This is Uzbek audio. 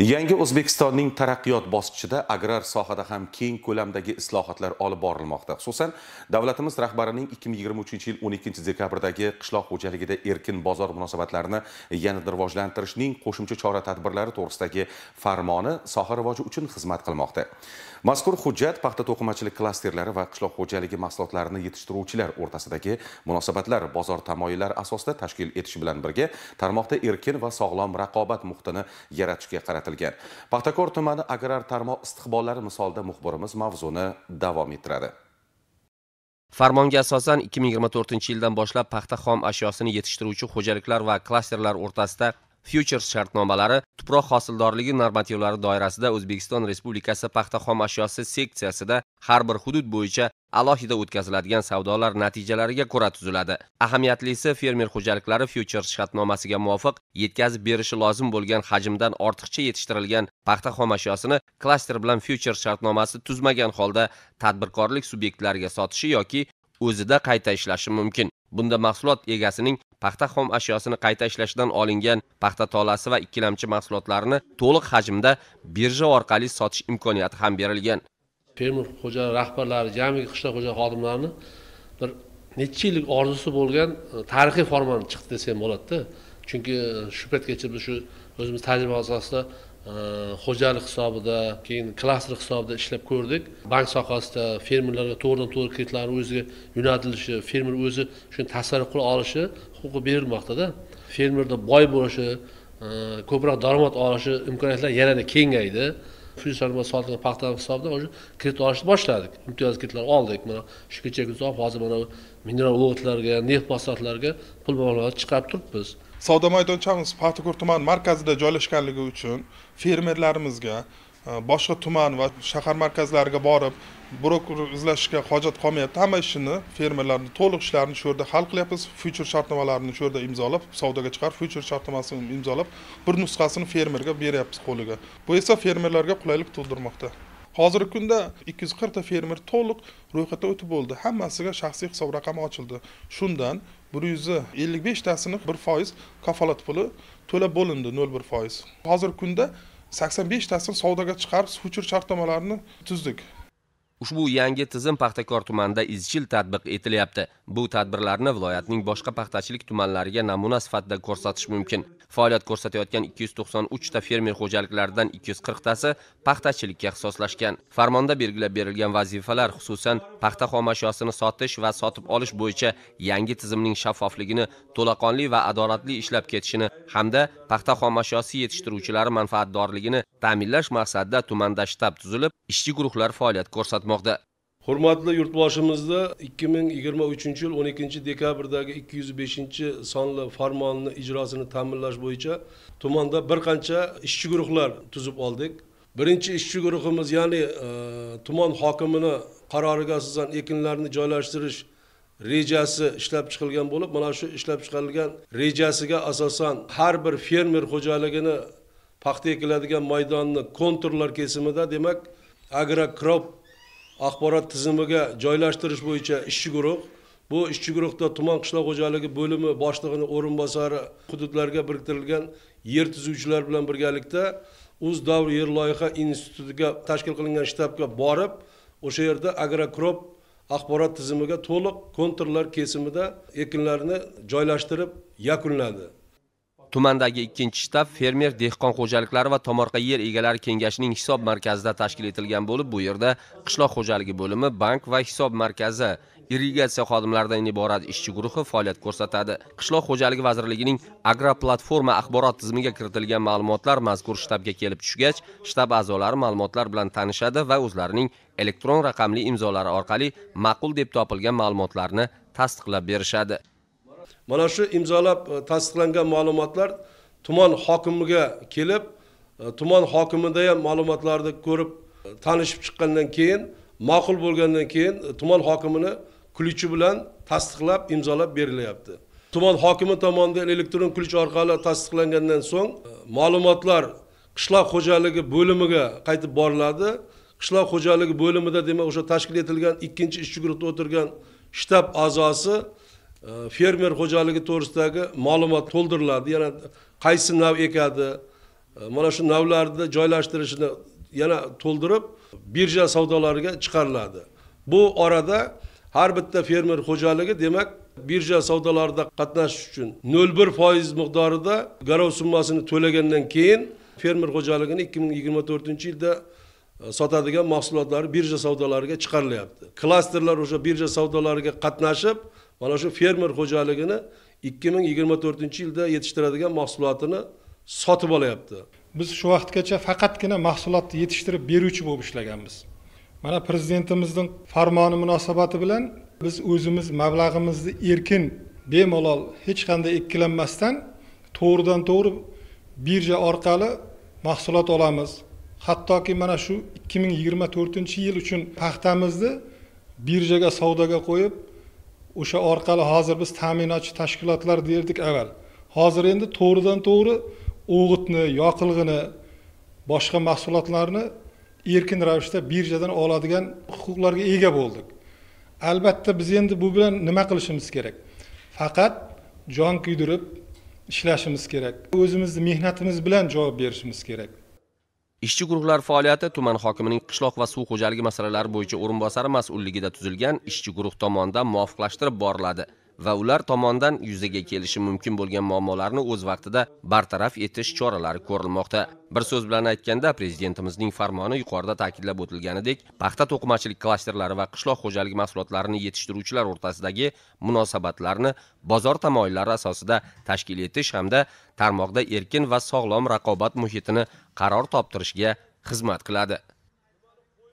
yangi o'zbekistonning taraqqiyot bosqichida agrar sohada ham keng ko'lamdagi islohotlar olib borilmoqda xususan davlatimiz rahbarining 2023 yil 12 dekabrdagi qishloq xo'jaligida erkin bozor munosabatlarini yanada rivojlantirishning qo'shimcha chora tadbirlari to'g'risidagi farmoni soha rivoji uchun xizmat qilmoqda mazkur hujjat paxta to'qimachilik klasterlari va qishloq xo'jaligi mahsulotlarini yetishtiruvchilar o'rtasidagi munosabatlar bozor tamoyillari asosida tashkil etish bilan birga tarmoqda erkin va sog'lom raqobat muhitini yaratishga qaratilgan qilgan paxtakor tumani agrar tarmoq istiqbollari misolida muxbirimiz mavzuni davom ettiradi farmonga asosan 2024 yildan boshlab paxta xom ashyosini yetishtiruvchi xo'jaliklar va klasterlar o'rtasida fyutures shartnomalari tuproq hosildorligi normativlari doirasida O'zbekiston Respublikasi paxta xomashyosi ashyosi seksiyasida har bir hudud bo'yicha alohida o'tkaziladigan savdolar natijalariga ko'ra tuziladi. Ahamiyatlisi fermer xo'jaliklari fyutures shartnomasiga muvofiq yetkazib berishi lozim bo'lgan hajmdan ortiqcha yetishtirilgan paxta xomashyosini klaster bilan fyutures shartnomasi tuzmagan holda tadbirkorlik subyektlariga sotishi yoki o'zida qayta ishlashi mumkin. bunda mahsulot egasining paxta xom ashyosini qayta ishlashdan olingan paxta tolasi va ikkilamchi mahsulotlarni to'liq hajmda birja orqali sotish imkoniyati ham berilgan fermer xo'ja rahbarlari jami qishloq xo'jalik xodimlarini bir necha yillik orzusi bo'lgan e, tarixiy formani chiqdi desam bo'ladida chunki e, shu paytgacha biz shu o'zimiz tajriba asosida xo'jalik hisobida keyin klaster hisobida ishlab ko'rdik bank sohasida fermerlarga to'g'ridan to'g'ri kreditlarni o'ziga yo'naltirishi fermer o'zi shuni tasarruf qila olishi huquqi berilmoqdada fermerni boy bo'lishi e, ko'proq daromad olishi imkoniyatlari yanada kengaydi fusionma sotilgan hisobidan уже kredit olishni boshladik imtiyoz kreditlar oldik mana shu kecha kunduz hozir mana mineral o'g'itlarga neft mahsulotlariga pul mablag'lar chiqarib turibmiz savdo maydonchamiz paxtakor tuman markazida joylashganligi uchun fermerlarimizga e, boshqa tuman va shahar markazlariga borib broker izlashga hojat qolmayapti hamma ishini fermerlarni to'liq ishlarini shu yerda hal qilyapmiz fyucher shartnomalarini shu yerda imzolab savdoga chiqarib fyucher shartnomasini imzolab bir nusxasini fermerga beryapmiz qo'liga bu esa fermerlarga qulaylik tug'dirmoqda hozirgi kunda 240 ta fermer to'liq ro'yxatdan o'tib bo'ldi hammasiga shaxsiy hisob raqami ochildi shundan 155 tasini 1% kafolat puli to'lab bo'lindi 0.1%. Hozirgi kunda 85 tasini savdoga chiqarib, futur shartnomalarini tuzdik. ushbu yangi tizim paxtakor tumanida izchil tatbiq etilyapti bu tadbirlarni viloyatning boshqa paxtachilik tumanlariga namuna sifatida ko'rsatish mumkin faoliyat ko'rsatayotgan 293 ta fermer xo'jaliklaridan 240 tasi paxtachilikka ixtisoslashgan farmonda belgilab berilgan vazifalar xususan paxta xomashyosini sotish va sotib olish bo'yicha yangi tizimning shaffofligini to'laqonli va adolatli ishlab ketishini hamda paxta xomashyosi yetishtiruvchilari manfaatdorligini ta'minlash maqsadida tumanda shtab tuzilib, ishchi guruhlar faoliyat ko'rsatmoqda. Hurmatli yurtboshimizda 2023 yil 12-dekabrdagi 205-sonli farmonni ijrosini ta'minlash bo'yicha tumanda bir qancha ishchi guruhlar tuzib oldik. Birinchi ishchi guruhimiz, ya'ni e, tuman hokimini qaroriga asosan ekinlarni joylashtirish rejasi ishlab chiqilgan bo'lib mana shu ishlab chiqarilgan rejasiga asosan har bir fermer xo'jaligini paxta ekiladigan maydonni konturlar kesimida demak agrokrop axborot tizimiga joylashtirish bo'yicha ishchi guruh bu ishchi guruhda tuman qishloq xo'jaligi bo'limi boshlig'ini o'rinbosari hududlarga biriktirilgan yer tuzuvchilar bilan birgalikda uz davr yer loyiha institutiga tashkil qilingan shtabga borib o'sha yerda agrokrop axborot tizimiga to'liq konturlar kesimida ekinlarni joylashtirib yakunladi tumandagi ikkinchi shtab fermer dehqon xo'jaliklari va tomorqa yer egalari kengashining hisob markazida tashkil etilgan bo'lib bu yerda qishloq xo'jaligi bo'limi bank va hisob markazi irrigatsiya xodimlaridan iborat ishchi guruhi faoliyat ko'rsatadi qishloq xo'jaligi vazirligining agro platforma axborot tizimiga kiritilgan ma'lumotlar mazkur shtabga kelib tushgach shtab a'zolari ma'lumotlar bilan tanishadi va o'zlarining elektron raqamli imzolari orqali ma'qul deb topilgan ma'lumotlarni tasdiqlab berishadi mana shu imzolab e, tasdiqlangan ma'lumotlar tuman hokimiga kelib e, tuman hokimida ham ma'lumotlarni ko'rib e, tanishib chiqqandan keyin ma'qul bo'lgandan keyin tuman hokimini kluchi bilan tasdiqlab imzolab berilyapti tuman hokimi tomonidan elektron kulich orqali tasdiqlangandan so'ng ma'lumotlar qishloq xo'jaligi bo'limiga qaytib boriladi qishloq xo'jaligi bo'limida demak o'sha tashkil etilgan ikkinchi ishchi guruhda o'tirgan shtab a'zosi Э, fermer xo'jaligi to'g'risidagi ma'lumot to'ldiriladi yana qaysi nav ekadi э, mana shu navlarni joylashtirishini yana to'ldirib birja savdolariga chiqariladi bu orada har bitta fermer xo'jaligi demak birja savdolarida qatnashish uchun nol bir foiz miqdorida garov summasini to'lagandan keyin fermer xo'jaligini ikki ming yigirma to'rtinchi yilda e, sotadigan mahsulotlari birja savdolariga chiqarilyapti klasterlar o'sha birja savdolariga qatnashib mana shu fermer xo'jaligini ikki ming yigirma to'rtinchi yilda yetishtiradigan mahsulotini sotib olyapti biz shu vaqtgacha faqatgina mahsulotni yetishtirib beruvchi bo'lib ishlaganmiz mana prezidentimizning farmoni munosabati bilan biz o'zimiz mablag'imizni erkin bemalol hech qanday ikkilanmasdan to'g'ridan to'g'ri birja orqali mahsulot olamiz hattoki mana shu ikki ming yigirma to'rtinchi yil uchun paxtamizni birjaga savdoga qo'yib o'sha orqali hozir biz ta'minotchi tashkilotlar derdik avval hozir endi to'g'ridan to'g'ri o'g'itni yoqilg'ini boshqa mahsulotlarni erkin ravishda birjadan oladigan huquqlarga ega bo'ldik albatta biz endi bu bilan nima qilishimiz kerak faqat jon kuydirib ishlashimiz kerak o'zimizni mehnatimiz bilan javob berishimiz kerak ishchi guruhlar faoliyati tuman hokimining qishloq va suv xo'jaligi masalalari bo'yicha o'rinbosari mas'ulligida tuzilgan ishchi guruh tomonidan muvofiqlashtirib boriladi va ular tomonidan yuzaga kelishi mumkin bo'lgan muammolarni o'z vaqtida bartaraf etish choralari ko'rilmoqda bir so'z bilan aytganda prezidentimizning farmoni yuqorida ta'kidlab o'tilganidek paxta to'qimachilik klasterlari va qishloq xo'jaligi mahsulotlarini yetishtiruvchilar o'rtasidagi munosabatlarni bozor tamoyillari asosida tashkil etish hamda tarmoqda erkin va sog'lom raqobat muhitini qaror toptirishga xizmat qiladi